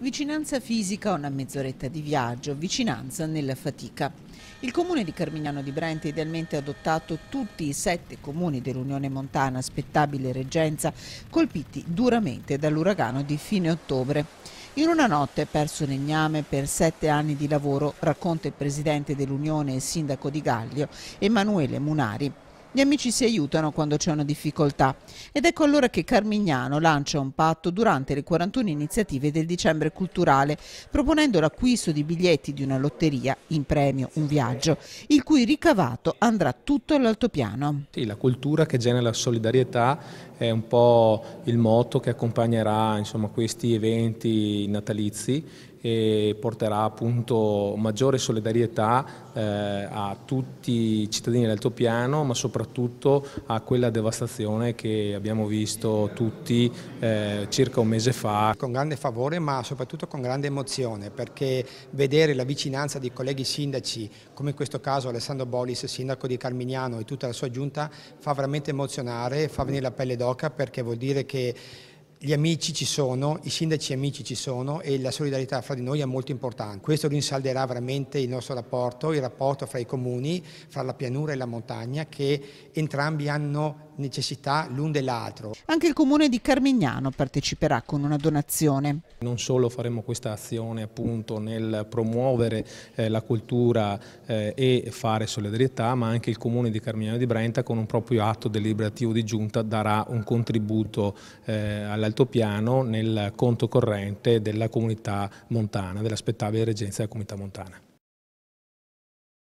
Vicinanza fisica, una mezz'oretta di viaggio, vicinanza nella fatica. Il comune di Carmignano di Brenta idealmente adottato tutti i sette comuni dell'Unione Montana, aspettabile reggenza, colpiti duramente dall'uragano di fine ottobre. In una notte perso legname per sette anni di lavoro, racconta il presidente dell'Unione e sindaco di Gaglio, Emanuele Munari. Gli amici si aiutano quando c'è una difficoltà ed ecco allora che Carmignano lancia un patto durante le 41 iniziative del dicembre culturale, proponendo l'acquisto di biglietti di una lotteria, in premio un viaggio, il cui ricavato andrà tutto all'altopiano. Sì, la cultura che genera solidarietà è un po' il motto che accompagnerà insomma, questi eventi natalizi e porterà appunto maggiore solidarietà eh, a tutti i cittadini dell'altopiano ma soprattutto a quella devastazione che abbiamo visto tutti eh, circa un mese fa. Con grande favore ma soprattutto con grande emozione perché vedere la vicinanza di colleghi sindaci come in questo caso Alessandro Bolis, sindaco di Carmignano e tutta la sua giunta fa veramente emozionare, fa venire la pelle d'oca perché vuol dire che gli amici ci sono, i sindaci amici ci sono e la solidarietà fra di noi è molto importante. Questo rinsalderà veramente il nostro rapporto, il rapporto fra i comuni, fra la pianura e la montagna che entrambi hanno necessità l'un dell'altro. Anche il comune di Carmignano parteciperà con una donazione. Non solo faremo questa azione appunto nel promuovere eh, la cultura eh, e fare solidarietà, ma anche il comune di Carmignano di Brenta con un proprio atto deliberativo di giunta darà un contributo eh, alla l'altopiano nel conto corrente della comunità montana, dell'aspettabile spettabile reggenza della comunità montana.